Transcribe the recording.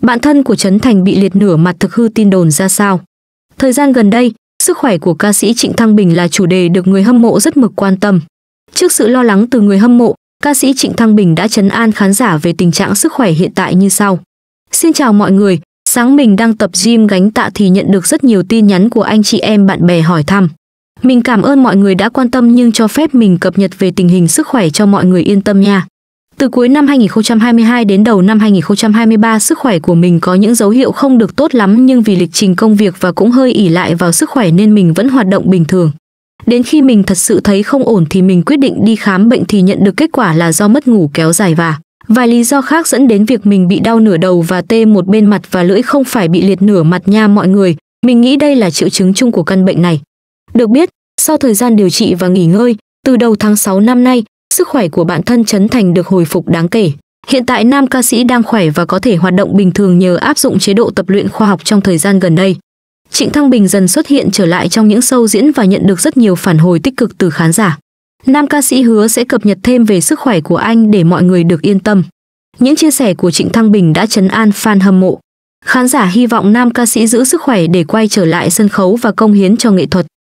Bạn thân của Trấn Thành bị liệt nửa mặt thực hư tin đồn ra sao? Thời gian gần đây, sức khỏe của ca sĩ Trịnh Thăng Bình là chủ đề được người hâm mộ rất mực quan tâm. Trước sự lo lắng từ người hâm mộ, ca sĩ Trịnh Thăng Bình đã chấn an khán giả về tình trạng sức khỏe hiện tại như sau. Xin chào mọi người, sáng mình đang tập gym gánh tạ thì nhận được rất nhiều tin nhắn của anh chị em bạn bè hỏi thăm. Mình cảm ơn mọi người đã quan tâm nhưng cho phép mình cập nhật về tình hình sức khỏe cho mọi người yên tâm nha. Từ cuối năm 2022 đến đầu năm 2023, sức khỏe của mình có những dấu hiệu không được tốt lắm nhưng vì lịch trình công việc và cũng hơi ỉ lại vào sức khỏe nên mình vẫn hoạt động bình thường. Đến khi mình thật sự thấy không ổn thì mình quyết định đi khám bệnh thì nhận được kết quả là do mất ngủ kéo dài và vài lý do khác dẫn đến việc mình bị đau nửa đầu và tê một bên mặt và lưỡi không phải bị liệt nửa mặt nha mọi người. Mình nghĩ đây là triệu chứng chung của căn bệnh này. Được biết, sau thời gian điều trị và nghỉ ngơi, từ đầu tháng 6 năm nay, Sức khỏe của bạn thân Trấn Thành được hồi phục đáng kể. Hiện tại nam ca sĩ đang khỏe và có thể hoạt động bình thường nhờ áp dụng chế độ tập luyện khoa học trong thời gian gần đây. Trịnh Thăng Bình dần xuất hiện trở lại trong những show diễn và nhận được rất nhiều phản hồi tích cực từ khán giả. Nam ca sĩ hứa sẽ cập nhật thêm về sức khỏe của anh để mọi người được yên tâm. Những chia sẻ của Trịnh Thăng Bình đã chấn an fan hâm mộ. Khán giả hy vọng nam ca sĩ giữ sức khỏe để quay trở lại sân khấu và công hiến cho nghệ thuật.